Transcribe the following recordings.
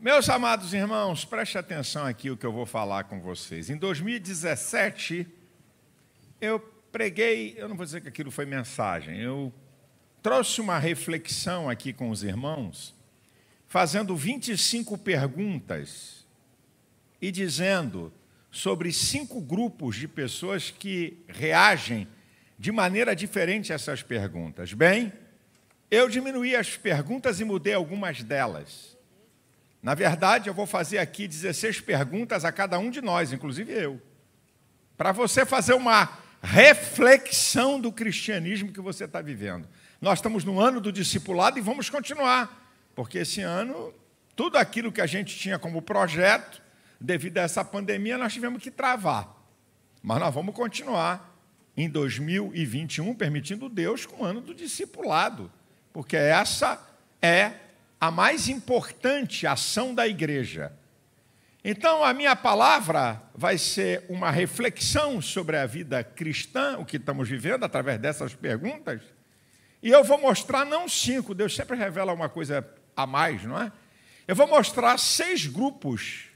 Meus amados irmãos, preste atenção aqui o que eu vou falar com vocês. Em 2017, eu preguei, eu não vou dizer que aquilo foi mensagem, eu trouxe uma reflexão aqui com os irmãos, fazendo 25 perguntas e dizendo sobre cinco grupos de pessoas que reagem de maneira diferente a essas perguntas. Bem, eu diminuí as perguntas e mudei algumas delas. Na verdade, eu vou fazer aqui 16 perguntas a cada um de nós, inclusive eu, para você fazer uma reflexão do cristianismo que você está vivendo. Nós estamos no ano do discipulado e vamos continuar, porque esse ano, tudo aquilo que a gente tinha como projeto, devido a essa pandemia, nós tivemos que travar. Mas nós vamos continuar em 2021, permitindo Deus, com o ano do discipulado, porque essa é a mais importante ação da igreja. Então, a minha palavra vai ser uma reflexão sobre a vida cristã, o que estamos vivendo através dessas perguntas. E eu vou mostrar não cinco, Deus sempre revela uma coisa a mais, não é? Eu vou mostrar seis grupos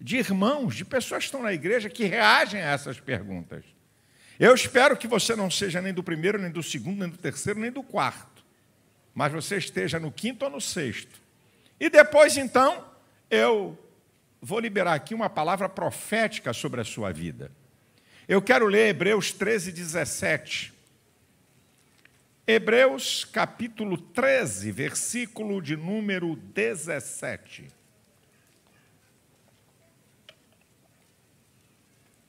de irmãos, de pessoas que estão na igreja que reagem a essas perguntas. Eu espero que você não seja nem do primeiro, nem do segundo, nem do terceiro, nem do quarto mas você esteja no quinto ou no sexto. E depois, então, eu vou liberar aqui uma palavra profética sobre a sua vida. Eu quero ler Hebreus 13, 17. Hebreus capítulo 13, versículo de número 17.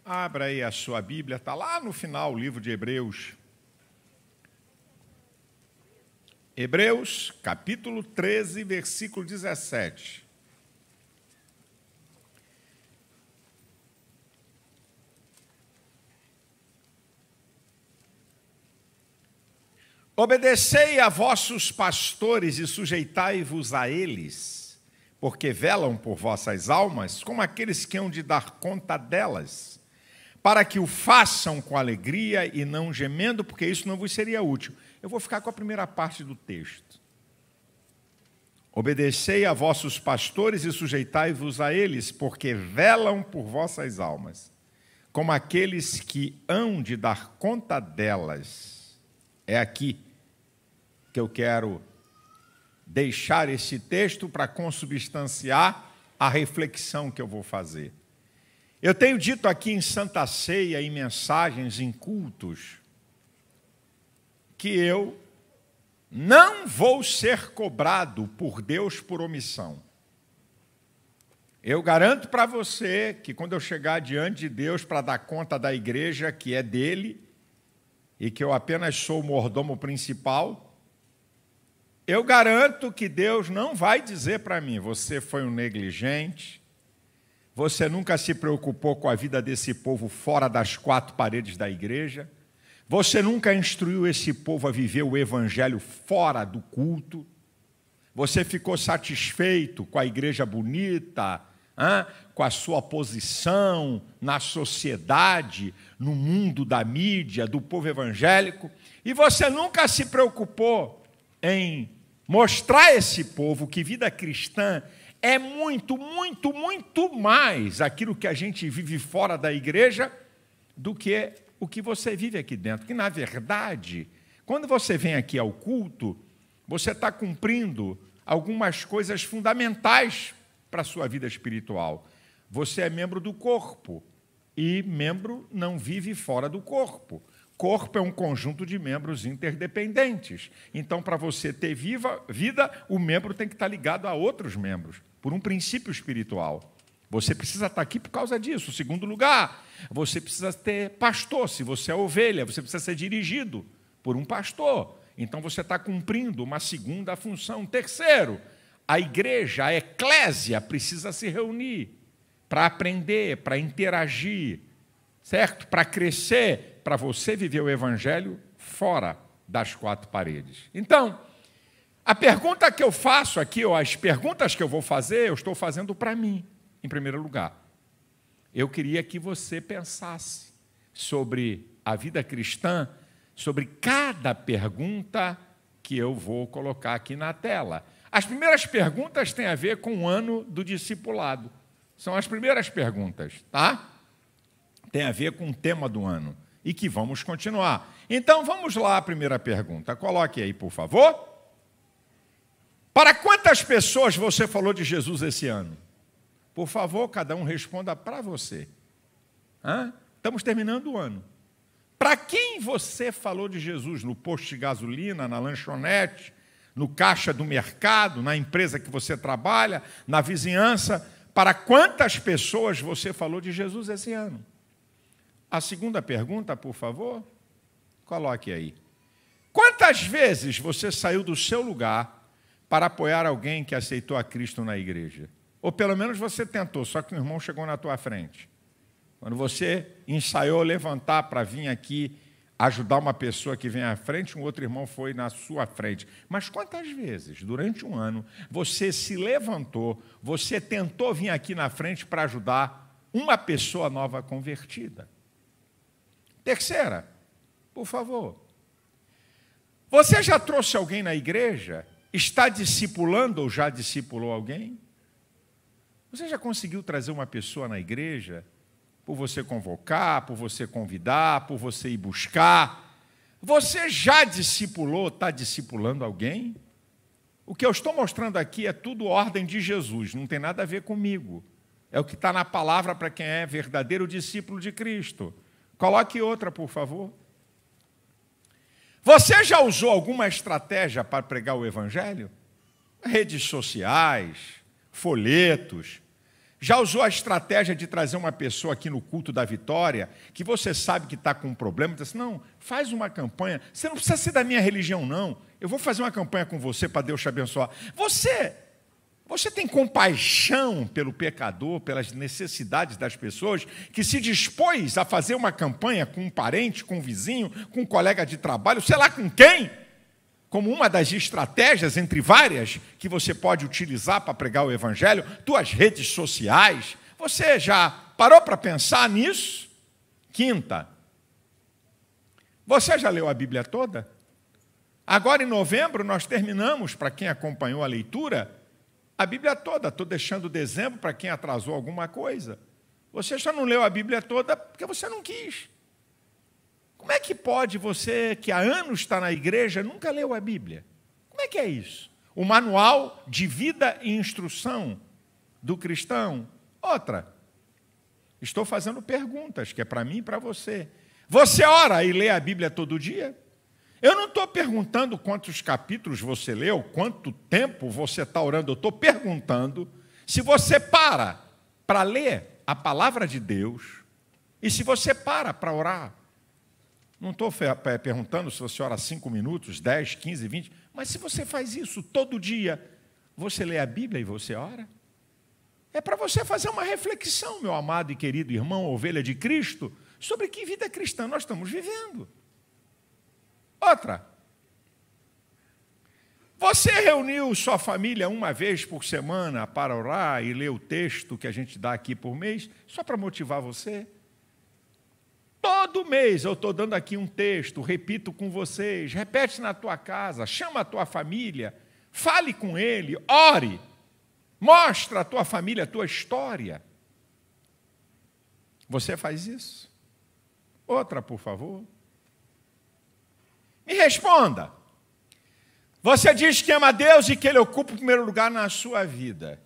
Abra aí a sua Bíblia, está lá no final o livro de Hebreus, Hebreus, capítulo 13, versículo 17. Obedecei a vossos pastores e sujeitai-vos a eles, porque velam por vossas almas, como aqueles que hão de dar conta delas, para que o façam com alegria e não gemendo, porque isso não vos seria útil. Eu vou ficar com a primeira parte do texto. Obedecei a vossos pastores e sujeitai-vos a eles, porque velam por vossas almas, como aqueles que hão de dar conta delas. É aqui que eu quero deixar esse texto para consubstanciar a reflexão que eu vou fazer. Eu tenho dito aqui em Santa Ceia, em mensagens, em cultos, que eu não vou ser cobrado por Deus por omissão. Eu garanto para você que quando eu chegar diante de Deus para dar conta da igreja que é dele e que eu apenas sou o mordomo principal, eu garanto que Deus não vai dizer para mim: você foi um negligente, você nunca se preocupou com a vida desse povo fora das quatro paredes da igreja você nunca instruiu esse povo a viver o evangelho fora do culto. Você ficou satisfeito com a igreja bonita, hein? com a sua posição na sociedade, no mundo da mídia, do povo evangélico, e você nunca se preocupou em mostrar a esse povo que vida cristã é muito, muito, muito mais aquilo que a gente vive fora da igreja do que o que você vive aqui dentro. Que, na verdade, quando você vem aqui ao culto, você está cumprindo algumas coisas fundamentais para a sua vida espiritual. Você é membro do corpo e membro não vive fora do corpo. Corpo é um conjunto de membros interdependentes. Então, para você ter viva, vida, o membro tem que estar tá ligado a outros membros, por um princípio espiritual. Você precisa estar aqui por causa disso. Segundo lugar, você precisa ter pastor, se você é ovelha, você precisa ser dirigido por um pastor. Então você está cumprindo uma segunda função. Terceiro, a igreja, a eclésia, precisa se reunir para aprender, para interagir, certo? Para crescer, para você viver o evangelho fora das quatro paredes. Então, a pergunta que eu faço aqui, ou as perguntas que eu vou fazer, eu estou fazendo para mim em primeiro lugar. Eu queria que você pensasse sobre a vida cristã, sobre cada pergunta que eu vou colocar aqui na tela. As primeiras perguntas têm a ver com o ano do discipulado. São as primeiras perguntas, tá? Tem a ver com o tema do ano e que vamos continuar. Então vamos lá a primeira pergunta. Coloque aí, por favor. Para quantas pessoas você falou de Jesus esse ano? Por favor, cada um responda para você. Hã? Estamos terminando o ano. Para quem você falou de Jesus? No posto de gasolina, na lanchonete, no caixa do mercado, na empresa que você trabalha, na vizinhança? Para quantas pessoas você falou de Jesus esse ano? A segunda pergunta, por favor, coloque aí. Quantas vezes você saiu do seu lugar para apoiar alguém que aceitou a Cristo na igreja? Ou pelo menos você tentou, só que o irmão chegou na tua frente. Quando você ensaiou levantar para vir aqui ajudar uma pessoa que vem à frente, um outro irmão foi na sua frente. Mas quantas vezes, durante um ano, você se levantou, você tentou vir aqui na frente para ajudar uma pessoa nova convertida? Terceira, por favor. Você já trouxe alguém na igreja? Está discipulando ou já discipulou alguém? Você já conseguiu trazer uma pessoa na igreja por você convocar, por você convidar, por você ir buscar? Você já discipulou, está discipulando alguém? O que eu estou mostrando aqui é tudo ordem de Jesus, não tem nada a ver comigo. É o que está na palavra para quem é verdadeiro discípulo de Cristo. Coloque outra, por favor. Você já usou alguma estratégia para pregar o Evangelho? Redes sociais, folhetos. Já usou a estratégia de trazer uma pessoa aqui no culto da vitória, que você sabe que está com um problema, diz assim, não, faz uma campanha, você não precisa ser da minha religião, não. Eu vou fazer uma campanha com você para Deus te abençoar. Você você tem compaixão pelo pecador, pelas necessidades das pessoas, que se dispôs a fazer uma campanha com um parente, com um vizinho, com um colega de trabalho, sei lá com quem, como uma das estratégias, entre várias, que você pode utilizar para pregar o Evangelho, suas redes sociais. Você já parou para pensar nisso? Quinta, você já leu a Bíblia toda? Agora em novembro nós terminamos, para quem acompanhou a leitura, a Bíblia toda. Estou deixando dezembro para quem atrasou alguma coisa. Você já não leu a Bíblia toda porque você não quis. Como é que pode você, que há anos está na igreja, nunca leu a Bíblia? Como é que é isso? O manual de vida e instrução do cristão? Outra, estou fazendo perguntas, que é para mim e para você. Você ora e lê a Bíblia todo dia? Eu não estou perguntando quantos capítulos você leu, quanto tempo você está orando, eu estou perguntando se você para para ler a palavra de Deus e se você para para orar. Não estou perguntando se você ora 5 minutos, 10, 15, 20, mas se você faz isso todo dia, você lê a Bíblia e você ora? É para você fazer uma reflexão, meu amado e querido irmão, ovelha de Cristo, sobre que vida cristã nós estamos vivendo. Outra, você reuniu sua família uma vez por semana para orar e ler o texto que a gente dá aqui por mês, só para motivar você? Todo mês eu estou dando aqui um texto, repito com vocês, repete na tua casa, chama a tua família, fale com ele, ore, mostra a tua família a tua história. Você faz isso? Outra, por favor. Me responda. Você diz que ama a Deus e que Ele ocupa o primeiro lugar na sua vida.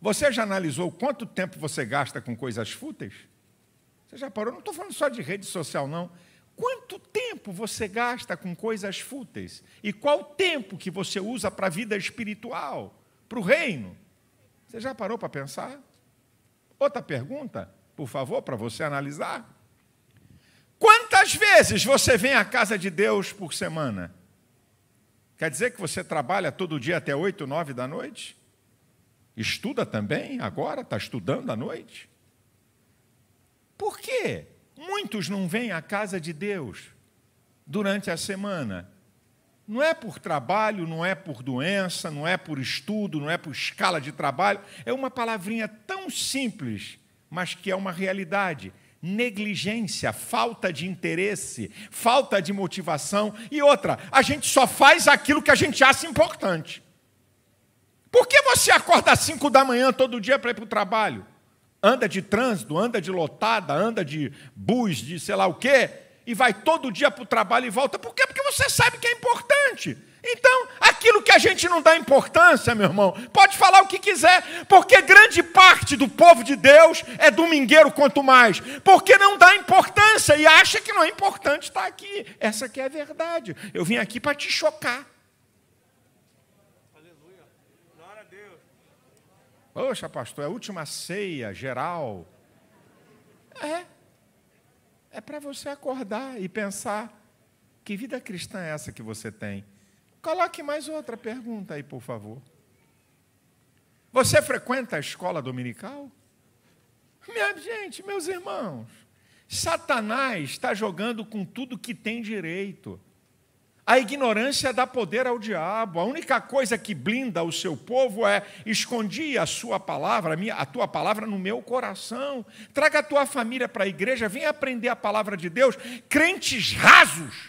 Você já analisou quanto tempo você gasta com coisas fúteis? Você já parou? Não estou falando só de rede social, não. Quanto tempo você gasta com coisas fúteis? E qual tempo que você usa para a vida espiritual, para o reino? Você já parou para pensar? Outra pergunta, por favor, para você analisar. Quantas vezes você vem à casa de Deus por semana? Quer dizer que você trabalha todo dia até 8, 9 da noite? Estuda também agora? Está estudando à noite? Por quê? Muitos não vêm à casa de Deus durante a semana. Não é por trabalho, não é por doença, não é por estudo, não é por escala de trabalho. É uma palavrinha tão simples, mas que é uma realidade. Negligência, falta de interesse, falta de motivação. E outra, a gente só faz aquilo que a gente acha importante. Por que você acorda às cinco da manhã todo dia para ir para o trabalho? anda de trânsito, anda de lotada, anda de bus, de sei lá o quê, e vai todo dia para o trabalho e volta. Por quê? Porque você sabe que é importante. Então, aquilo que a gente não dá importância, meu irmão, pode falar o que quiser, porque grande parte do povo de Deus é domingueiro quanto mais, porque não dá importância e acha que não é importante estar aqui. Essa que é a verdade. Eu vim aqui para te chocar. Poxa, pastor, é a última ceia geral. É. É para você acordar e pensar que vida cristã é essa que você tem. Coloque mais outra pergunta aí, por favor. Você frequenta a escola dominical? Minha gente, meus irmãos, Satanás está jogando com tudo que tem direito. A ignorância dá poder ao diabo. A única coisa que blinda o seu povo é esconder a sua palavra, a, minha, a tua palavra no meu coração. Traga a tua família para a igreja, vem aprender a palavra de Deus. Crentes rasos,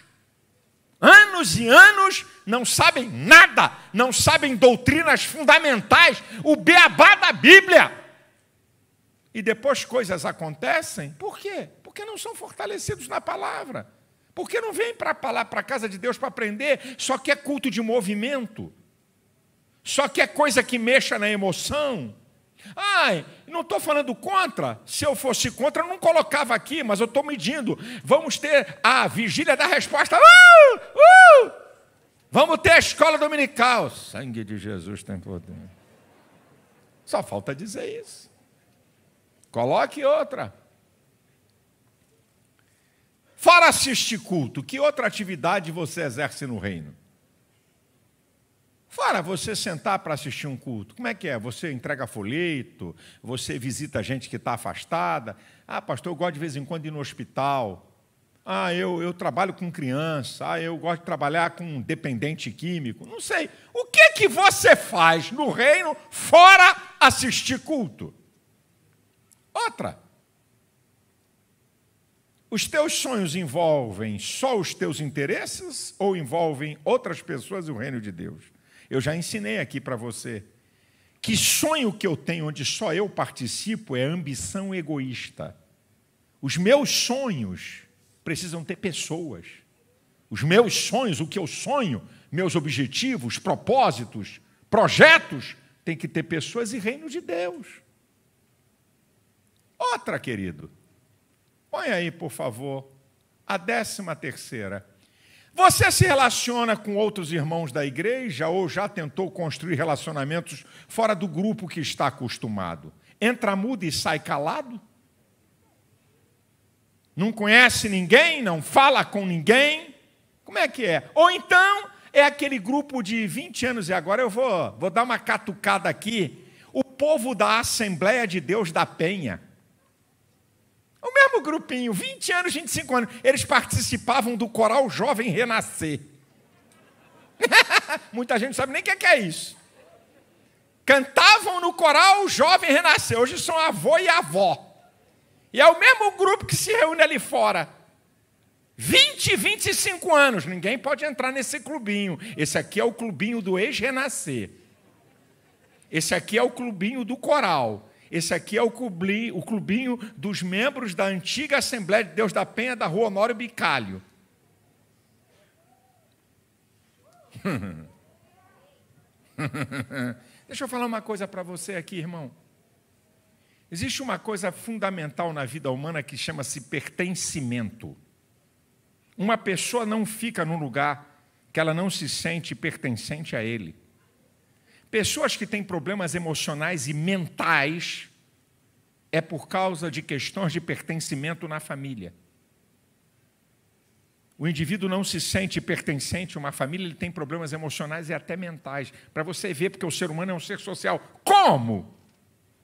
anos e anos, não sabem nada, não sabem doutrinas fundamentais, o beabá da Bíblia. E depois coisas acontecem, por quê? Porque não são fortalecidos na palavra. Porque não vem para a casa de Deus para aprender, só que é culto de movimento, só que é coisa que mexa na emoção. Ai, não estou falando contra. Se eu fosse contra, eu não colocava aqui, mas eu estou medindo. Vamos ter a vigília da resposta. Uh! Uh! Vamos ter a escola dominical. sangue de Jesus tem poder. Só falta dizer isso. Coloque outra. Fora assistir culto, que outra atividade você exerce no reino? Fora você sentar para assistir um culto, como é que é? Você entrega folheto, você visita gente que está afastada. Ah, pastor, eu gosto de vez em quando ir no hospital. Ah, eu, eu trabalho com criança. Ah, eu gosto de trabalhar com um dependente químico. Não sei. O que que você faz no reino fora assistir culto? Outra. Os teus sonhos envolvem só os teus interesses ou envolvem outras pessoas e o reino de Deus? Eu já ensinei aqui para você que sonho que eu tenho onde só eu participo é ambição egoísta. Os meus sonhos precisam ter pessoas. Os meus sonhos, o que eu sonho, meus objetivos, propósitos, projetos, tem que ter pessoas e reino de Deus. Outra, querido. Põe aí, por favor, a décima terceira. Você se relaciona com outros irmãos da igreja ou já tentou construir relacionamentos fora do grupo que está acostumado? Entra mudo e sai calado? Não conhece ninguém, não fala com ninguém? Como é que é? Ou então é aquele grupo de 20 anos e agora eu vou, vou dar uma catucada aqui. O povo da Assembleia de Deus da Penha. O mesmo grupinho, 20 anos, 25 anos. Eles participavam do coral Jovem Renascer. Muita gente não sabe nem o é que é isso. Cantavam no coral Jovem Renascer. Hoje são avô e avó. E é o mesmo grupo que se reúne ali fora. 20, 25 anos. Ninguém pode entrar nesse clubinho. Esse aqui é o clubinho do ex-renascer. Esse aqui é o clubinho do coral. Esse aqui é o clubinho, o clubinho dos membros da antiga Assembleia de Deus da Penha da Rua Honório Bicalho. Deixa eu falar uma coisa para você aqui, irmão. Existe uma coisa fundamental na vida humana que chama-se pertencimento. Uma pessoa não fica num lugar que ela não se sente pertencente a ele. Pessoas que têm problemas emocionais e mentais é por causa de questões de pertencimento na família. O indivíduo não se sente pertencente a uma família, ele tem problemas emocionais e até mentais. Para você ver, porque o ser humano é um ser social. Como?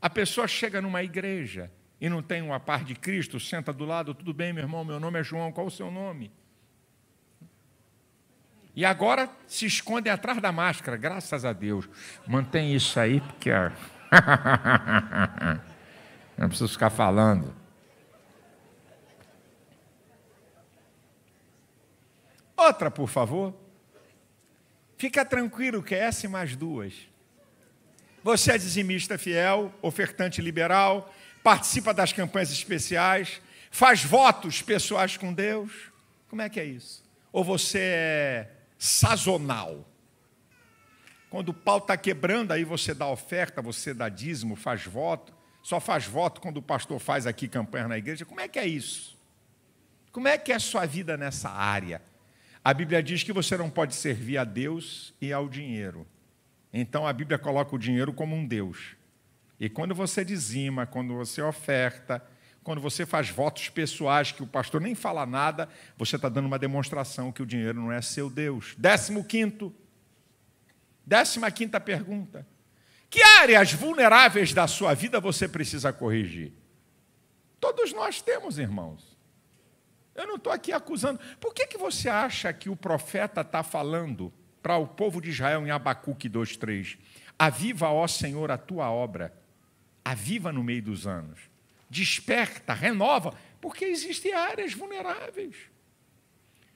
A pessoa chega numa igreja e não tem uma par de Cristo, senta do lado, tudo bem, meu irmão, meu nome é João, qual o seu nome? E agora se escondem atrás da máscara, graças a Deus. Mantém isso aí, porque. Não preciso ficar falando. Outra, por favor. Fica tranquilo que é essa e mais duas. Você é dizimista fiel, ofertante liberal, participa das campanhas especiais, faz votos pessoais com Deus. Como é que é isso? Ou você é sazonal. Quando o pau está quebrando, aí você dá oferta, você dá dízimo, faz voto. Só faz voto quando o pastor faz aqui campanha na igreja. Como é que é isso? Como é que é a sua vida nessa área? A Bíblia diz que você não pode servir a Deus e ao dinheiro. Então a Bíblia coloca o dinheiro como um Deus. E quando você dizima, quando você oferta, quando você faz votos pessoais que o pastor nem fala nada, você está dando uma demonstração que o dinheiro não é seu Deus. Décimo quinto. Décima quinta pergunta. Que áreas vulneráveis da sua vida você precisa corrigir? Todos nós temos, irmãos. Eu não estou aqui acusando. Por que, que você acha que o profeta está falando para o povo de Israel em Abacuque 2,3? Aviva, ó Senhor, a tua obra. Aviva no meio dos anos desperta, renova, porque existem áreas vulneráveis.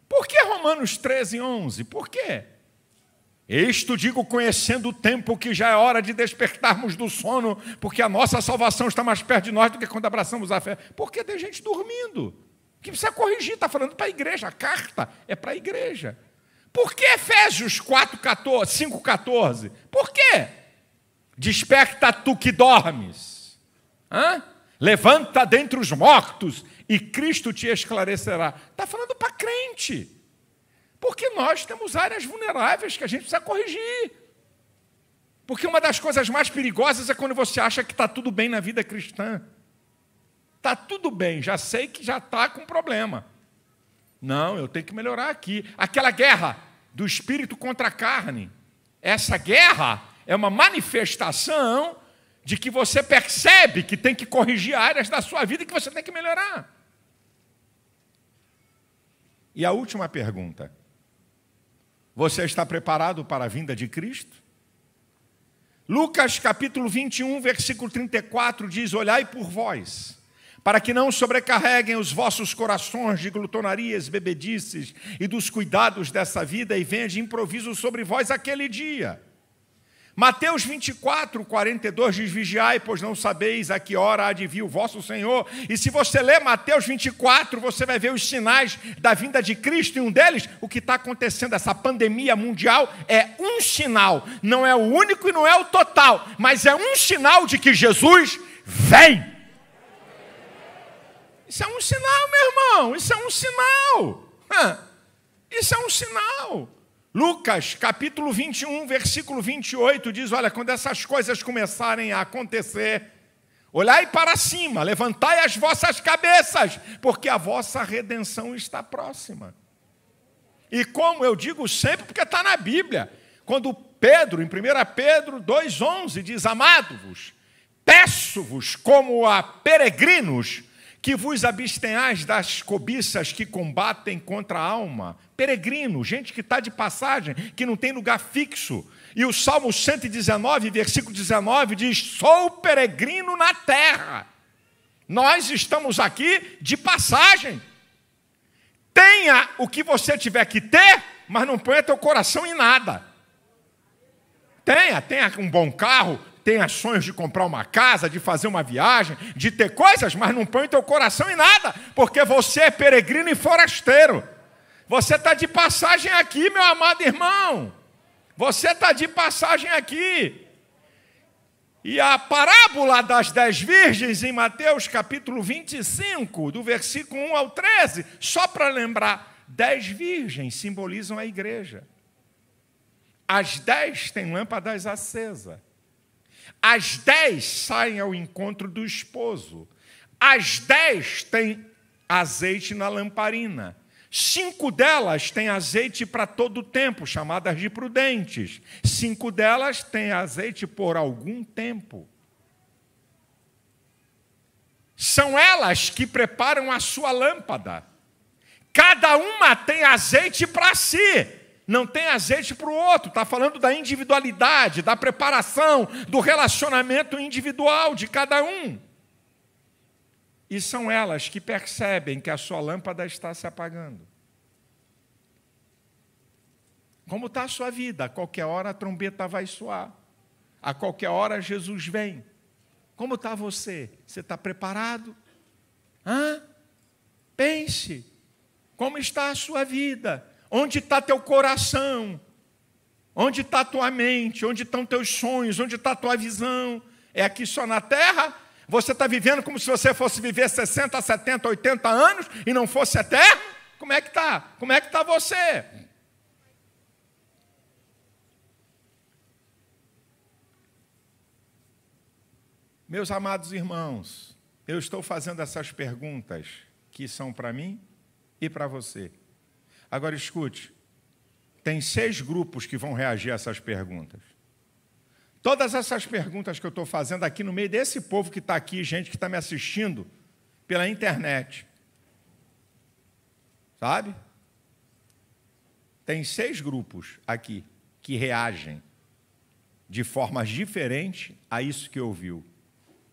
Por que Romanos 13, 11? Por quê? Isto digo conhecendo o tempo que já é hora de despertarmos do sono, porque a nossa salvação está mais perto de nós do que quando abraçamos a fé. Porque tem gente dormindo, que precisa corrigir, está falando para a igreja, a carta é para a igreja. Por que Efésios 4, 14, 5, 14? Por quê? Desperta tu que dormes. Hã? Levanta dentre os mortos e Cristo te esclarecerá. Está falando para crente. Porque nós temos áreas vulneráveis que a gente precisa corrigir. Porque uma das coisas mais perigosas é quando você acha que está tudo bem na vida cristã. Está tudo bem, já sei que já está com problema. Não, eu tenho que melhorar aqui. Aquela guerra do espírito contra a carne. Essa guerra é uma manifestação de que você percebe que tem que corrigir áreas da sua vida que você tem que melhorar. E a última pergunta: Você está preparado para a vinda de Cristo? Lucas capítulo 21, versículo 34 diz: Olhai por vós, para que não sobrecarreguem os vossos corações de glutonarias, bebedices e dos cuidados dessa vida, e venha de improviso sobre vós aquele dia Mateus 24, 42 diz: Vigiai, pois não sabeis a que hora há de vir o vosso Senhor. E se você ler Mateus 24, você vai ver os sinais da vinda de Cristo, e um deles, o que está acontecendo, essa pandemia mundial, é um sinal, não é o único e não é o total, mas é um sinal de que Jesus vem. Isso é um sinal, meu irmão, isso é um sinal. Isso é um sinal. Lucas capítulo 21, versículo 28 diz: Olha, quando essas coisas começarem a acontecer, olhai para cima, levantai as vossas cabeças, porque a vossa redenção está próxima. E como eu digo sempre, porque está na Bíblia, quando Pedro, em 1 Pedro 2,11, diz: Amado-vos, peço-vos como a peregrinos, que vos abstenhais das cobiças que combatem contra a alma, peregrino, gente que está de passagem, que não tem lugar fixo. E o Salmo 119, versículo 19, diz: Sou peregrino na terra. Nós estamos aqui de passagem. Tenha o que você tiver que ter, mas não ponha teu coração em nada. Tenha, tenha um bom carro, tenha sonhos de comprar uma casa, de fazer uma viagem, de ter coisas, mas não ponha teu coração em nada, porque você é peregrino e forasteiro. Você está de passagem aqui, meu amado irmão. Você está de passagem aqui. E a parábola das dez virgens em Mateus capítulo 25, do versículo 1 ao 13, só para lembrar, dez virgens simbolizam a igreja. As dez têm lâmpadas acesas. As dez saem ao encontro do esposo. As dez têm azeite na lamparina. Cinco delas têm azeite para todo o tempo, chamadas de prudentes. Cinco delas têm azeite por algum tempo. São elas que preparam a sua lâmpada. Cada uma tem azeite para si, não tem azeite para o outro. Está falando da individualidade, da preparação, do relacionamento individual de cada um. E são elas que percebem que a sua lâmpada está se apagando. Como está a sua vida? A qualquer hora a trombeta vai soar. A qualquer hora Jesus vem. Como está você? Você está preparado? Hã? Pense. Como está a sua vida? Onde está teu coração? Onde está tua mente? Onde estão teus sonhos? Onde está tua visão? É aqui só na terra você está vivendo como se você fosse viver 60, 70, 80 anos e não fosse até? Como é que está? Como é que está você? Meus amados irmãos, eu estou fazendo essas perguntas que são para mim e para você. Agora escute: tem seis grupos que vão reagir a essas perguntas. Todas essas perguntas que eu estou fazendo aqui no meio desse povo que está aqui, gente que está me assistindo pela internet. Sabe? Tem seis grupos aqui que reagem de formas diferentes a isso que ouviu.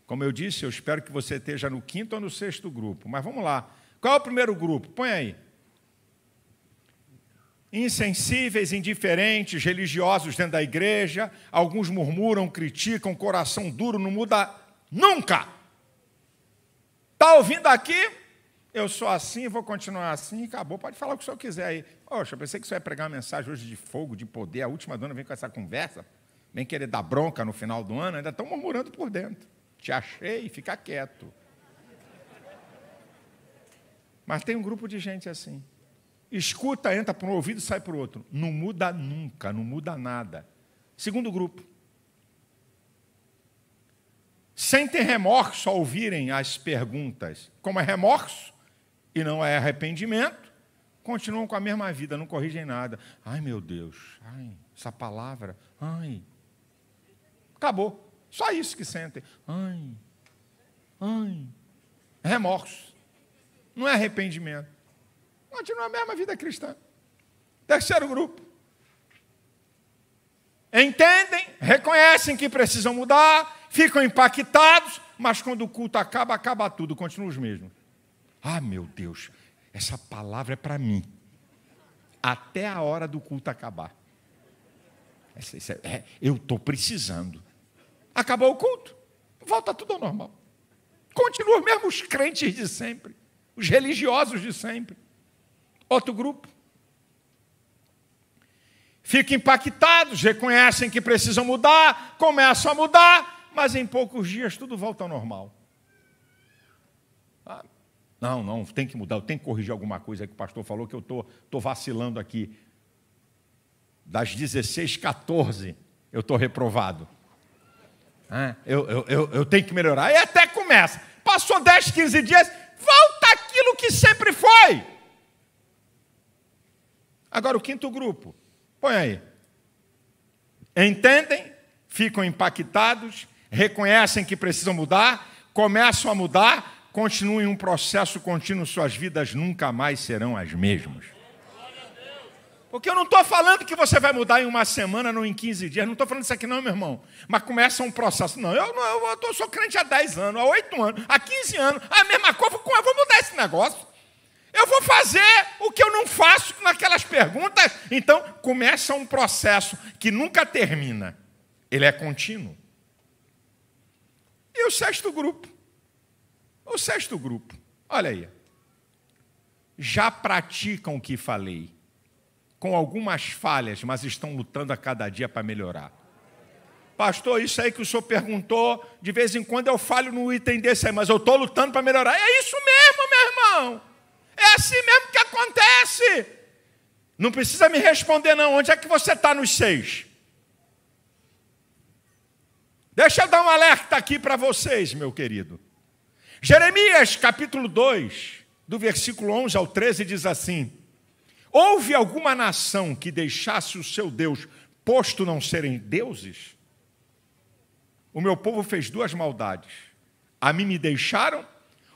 Como eu disse, eu espero que você esteja no quinto ou no sexto grupo. Mas vamos lá. Qual é o primeiro grupo? Põe aí insensíveis, indiferentes, religiosos dentro da igreja, alguns murmuram, criticam, coração duro, não muda nunca. Está ouvindo aqui? Eu sou assim, vou continuar assim, acabou. Pode falar o que o senhor quiser aí. Poxa, eu pensei que o senhor ia pregar uma mensagem hoje de fogo, de poder. A última dona vem com essa conversa, vem querer dar bronca no final do ano, ainda estão murmurando por dentro. Te achei, fica quieto. Mas tem um grupo de gente assim. Escuta, entra para um ouvido e sai para o outro. Não muda nunca, não muda nada. Segundo grupo. Sentem remorso ao ouvirem as perguntas. Como é remorso e não é arrependimento, continuam com a mesma vida, não corrigem nada. Ai, meu Deus, ai, essa palavra, ai. Acabou. Só isso que sentem. Ai, ai. É remorso. Não é arrependimento. Continua a mesma vida cristã. Terceiro grupo. Entendem, reconhecem que precisam mudar, ficam impactados, mas quando o culto acaba, acaba tudo, continuam os mesmos. Ah, meu Deus, essa palavra é para mim. Até a hora do culto acabar. Essa, essa, é, eu estou precisando. Acabou o culto, volta tudo ao normal. Continuam mesmo os crentes de sempre, os religiosos de sempre. Outro grupo. Ficam impactados, reconhecem que precisam mudar, começam a mudar, mas em poucos dias tudo volta ao normal. Ah, não, não, tem que mudar, eu tenho que corrigir alguma coisa que o pastor falou que eu estou tô, tô vacilando aqui. Das 16, 14 eu estou reprovado. eu, eu, eu, eu tenho que melhorar. E até começa. Passou 10, 15 dias, volta aquilo que sempre foi. Agora, o quinto grupo, põe aí. Entendem, ficam impactados, reconhecem que precisam mudar, começam a mudar, continuem um processo contínuo, suas vidas nunca mais serão as mesmas. Porque eu não estou falando que você vai mudar em uma semana, não em 15 dias. Não estou falando isso aqui, não, meu irmão. Mas começa um processo. Não, eu, eu, eu sou crente há 10 anos, há 8 anos, há 15 anos, a mesma coisa, eu vou mudar esse negócio. Eu vou fazer o que eu não faço naquelas perguntas. Então, começa um processo que nunca termina. Ele é contínuo. E o sexto grupo? O sexto grupo, olha aí. Já praticam o que falei, com algumas falhas, mas estão lutando a cada dia para melhorar. Pastor, isso aí que o senhor perguntou, de vez em quando eu falho no item desse aí, mas eu estou lutando para melhorar. É isso mesmo, meu irmão. É assim mesmo que acontece. Não precisa me responder, não. Onde é que você está nos seis? Deixa eu dar um alerta aqui para vocês, meu querido. Jeremias capítulo 2, do versículo 11 ao 13, diz assim: Houve alguma nação que deixasse o seu Deus, posto não serem deuses? O meu povo fez duas maldades. A mim me deixaram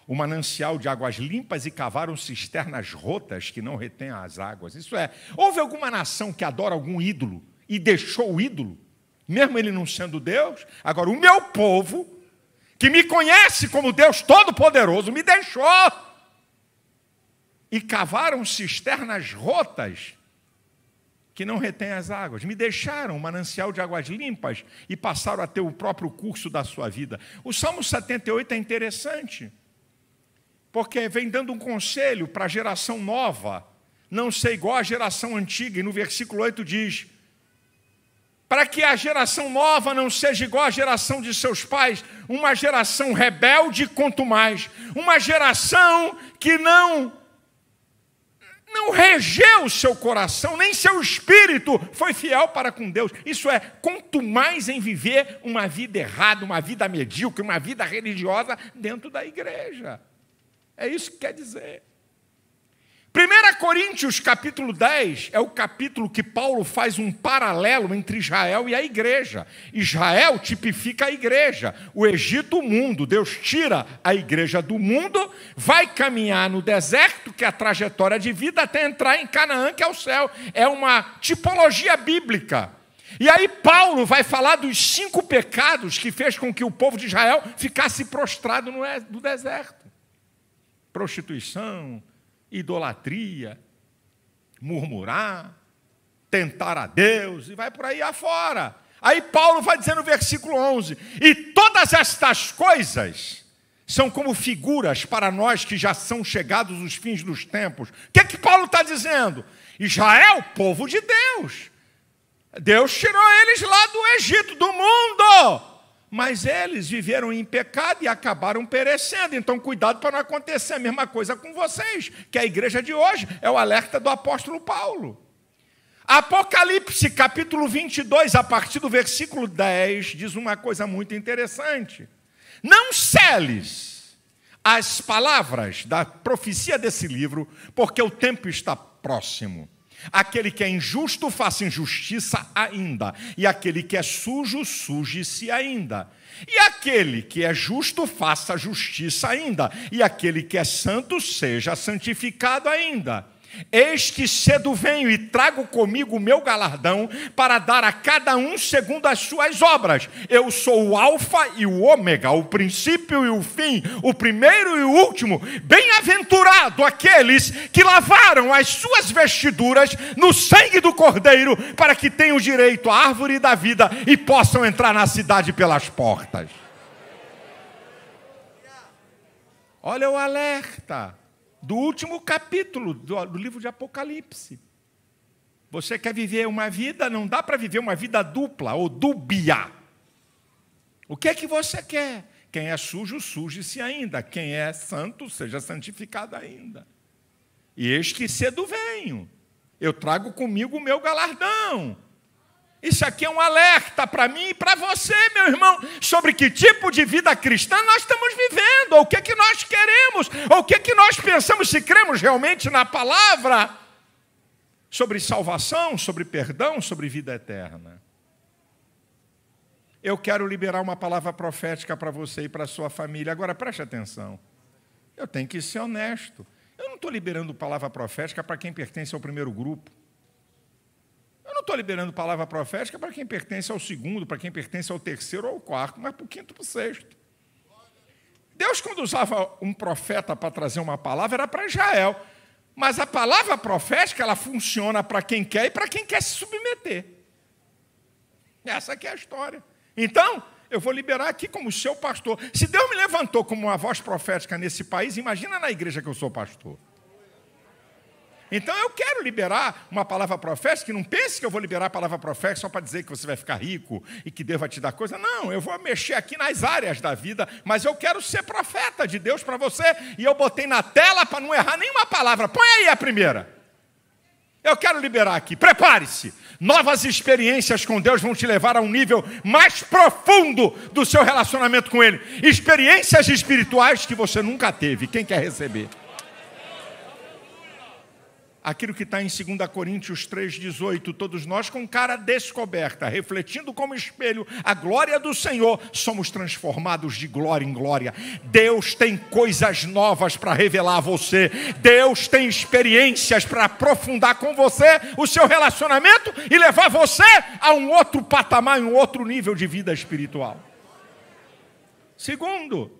o manancial de águas limpas e cavaram cisternas rotas que não retêm as águas. Isso é, houve alguma nação que adora algum ídolo e deixou o ídolo, mesmo ele não sendo Deus? Agora, o meu povo, que me conhece como Deus Todo-Poderoso, me deixou. E cavaram cisternas rotas que não retém as águas. Me deixaram um manancial de águas limpas e passaram a ter o próprio curso da sua vida. O Salmo 78 é interessante porque vem dando um conselho para a geração nova, não ser igual à geração antiga, e no versículo 8 diz: para que a geração nova não seja igual à geração de seus pais, uma geração rebelde quanto mais, uma geração que não não regeu seu coração, nem seu espírito foi fiel para com Deus. Isso é, quanto mais em viver uma vida errada, uma vida medíocre, uma vida religiosa dentro da igreja. É isso que quer dizer. 1 Coríntios capítulo 10 é o capítulo que Paulo faz um paralelo entre Israel e a igreja. Israel tipifica a igreja, o Egito, o mundo. Deus tira a igreja do mundo, vai caminhar no deserto, que é a trajetória de vida, até entrar em Canaã, que é o céu. É uma tipologia bíblica. E aí, Paulo vai falar dos cinco pecados que fez com que o povo de Israel ficasse prostrado no deserto prostituição, idolatria, murmurar, tentar a Deus, e vai por aí afora. Aí Paulo vai dizer no versículo 11: E todas estas coisas são como figuras para nós que já são chegados os fins dos tempos. O que é que Paulo está dizendo? Israel, povo de Deus. Deus tirou eles lá do Egito, do mundo mas eles viveram em pecado e acabaram perecendo. Então, cuidado para não acontecer a mesma coisa com vocês, que a igreja de hoje é o alerta do apóstolo Paulo. Apocalipse, capítulo 22, a partir do versículo 10, diz uma coisa muito interessante. Não celes as palavras da profecia desse livro, porque o tempo está próximo. Aquele que é injusto, faça injustiça ainda. E aquele que é sujo, suje-se ainda. E aquele que é justo, faça justiça ainda. E aquele que é santo, seja santificado ainda. Eis que cedo venho e trago comigo o meu galardão para dar a cada um segundo as suas obras. Eu sou o Alfa e o Ômega, o princípio e o fim, o primeiro e o último. Bem-aventurado aqueles que lavaram as suas vestiduras no sangue do Cordeiro, para que tenham direito à árvore da vida e possam entrar na cidade pelas portas. Olha o alerta do último capítulo do, do livro de Apocalipse. Você quer viver uma vida, não dá para viver uma vida dupla ou dúbia. O que é que você quer? Quem é sujo, suje-se ainda. Quem é santo, seja santificado ainda. E eis que cedo venho. Eu trago comigo o meu galardão. Isso aqui é um alerta para mim e para você, meu irmão, sobre que tipo de vida cristã nós estamos vivendo, ou o que, é que nós queremos, ou o que, é que nós pensamos, se cremos realmente na palavra sobre salvação, sobre perdão, sobre vida eterna. Eu quero liberar uma palavra profética para você e para sua família. Agora preste atenção. Eu tenho que ser honesto. Eu não estou liberando palavra profética para quem pertence ao primeiro grupo estou liberando palavra profética para quem pertence ao segundo, para quem pertence ao terceiro ou ao quarto, mas para o quinto e para o sexto. Deus, quando usava um profeta para trazer uma palavra, era para Israel. Mas a palavra profética, ela funciona para quem quer e para quem quer se submeter. Essa aqui é a história. Então, eu vou liberar aqui como seu pastor. Se Deus me levantou como uma voz profética nesse país, imagina na igreja que eu sou pastor. Então eu quero liberar uma palavra profética, que não pense que eu vou liberar a palavra profética só para dizer que você vai ficar rico e que Deus vai te dar coisa. Não, eu vou mexer aqui nas áreas da vida, mas eu quero ser profeta de Deus para você. E eu botei na tela para não errar nenhuma palavra. Põe aí a primeira. Eu quero liberar aqui. Prepare-se. Novas experiências com Deus vão te levar a um nível mais profundo do seu relacionamento com Ele. Experiências espirituais que você nunca teve. Quem quer receber? aquilo que está em 2 Coríntios 3,18, todos nós com cara descoberta, refletindo como espelho a glória do Senhor, somos transformados de glória em glória. Deus tem coisas novas para revelar a você, Deus tem experiências para aprofundar com você o seu relacionamento e levar você a um outro patamar, um outro nível de vida espiritual. Segundo,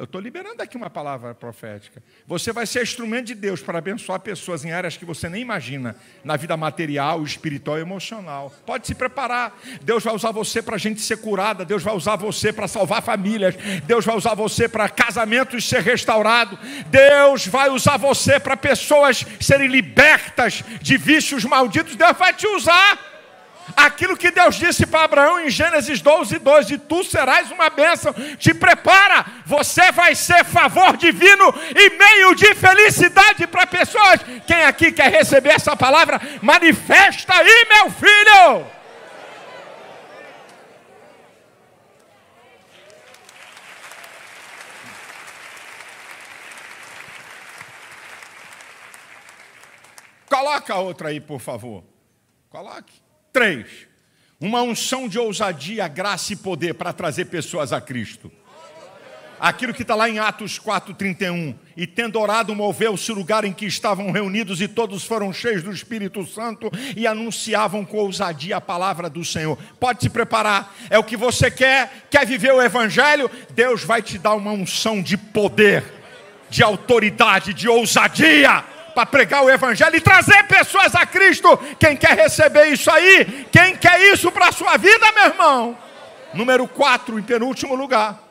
eu estou liberando aqui uma palavra profética. Você vai ser instrumento de Deus para abençoar pessoas em áreas que você nem imagina, na vida material, espiritual e emocional. Pode se preparar. Deus vai usar você para a gente ser curada. Deus vai usar você para salvar famílias. Deus vai usar você para casamentos ser restaurados. Deus vai usar você para pessoas serem libertas de vícios malditos. Deus vai te usar. Aquilo que Deus disse para Abraão em Gênesis 12, 2: de tu serás uma bênção, te prepara, você vai ser favor divino e meio de felicidade para pessoas. Quem aqui quer receber essa palavra, manifesta aí, meu filho. Coloca outra aí, por favor. Coloque. Três, uma unção de ousadia, graça e poder para trazer pessoas a Cristo. Aquilo que está lá em Atos 4,31. E tendo orado, moveu-se o lugar em que estavam reunidos, e todos foram cheios do Espírito Santo e anunciavam com ousadia a palavra do Senhor. Pode se preparar, é o que você quer, quer viver o Evangelho? Deus vai te dar uma unção de poder, de autoridade, de ousadia para pregar o Evangelho e trazer pessoas a Cristo. Quem quer receber isso aí? Quem quer isso para a sua vida, meu irmão? Número 4, em penúltimo lugar,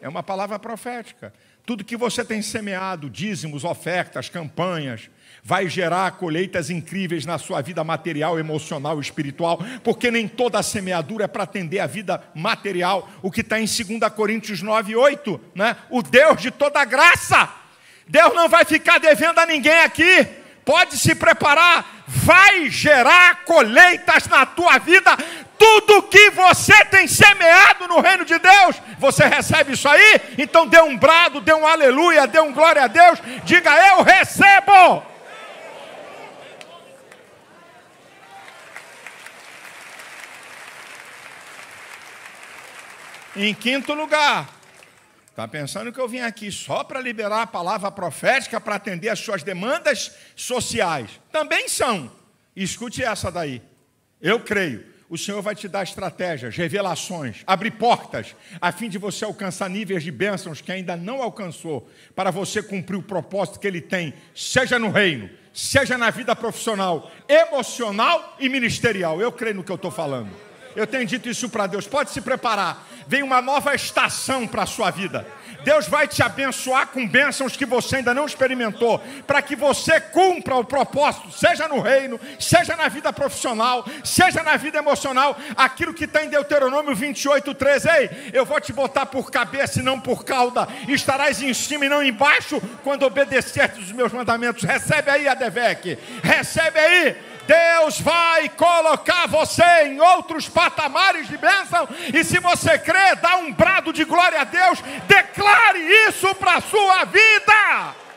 é uma palavra profética. Tudo que você tem semeado, dízimos, ofertas, campanhas, vai gerar colheitas incríveis na sua vida material, emocional, espiritual, porque nem toda a semeadura é para atender a vida material. O que está em 2 Coríntios 9, 8, né? o Deus de toda graça Deus não vai ficar devendo a ninguém aqui. Pode se preparar, vai gerar colheitas na tua vida. Tudo que você tem semeado no reino de Deus, você recebe isso aí? Então dê um brado, dê um aleluia, dê um glória a Deus, diga eu recebo. Em quinto lugar, Está pensando que eu vim aqui só para liberar a palavra profética para atender as suas demandas sociais? Também são. Escute essa daí. Eu creio. O Senhor vai te dar estratégias, revelações, abrir portas, a fim de você alcançar níveis de bênçãos que ainda não alcançou, para você cumprir o propósito que Ele tem, seja no reino, seja na vida profissional, emocional e ministerial. Eu creio no que eu estou falando. Eu tenho dito isso para Deus. Pode se preparar. Vem uma nova estação para a sua vida. Deus vai te abençoar com bênçãos que você ainda não experimentou, para que você cumpra o propósito, seja no reino, seja na vida profissional, seja na vida emocional, aquilo que está em Deuteronômio 28, 13. Ei, eu vou te botar por cabeça e não por cauda, estarás em cima e não embaixo, quando obedecer os meus mandamentos. Recebe aí, Adevec, recebe aí Deus vai colocar você em outros patamares de bênção. E se você crê, dá um brado de glória a Deus. Declare isso para a sua vida.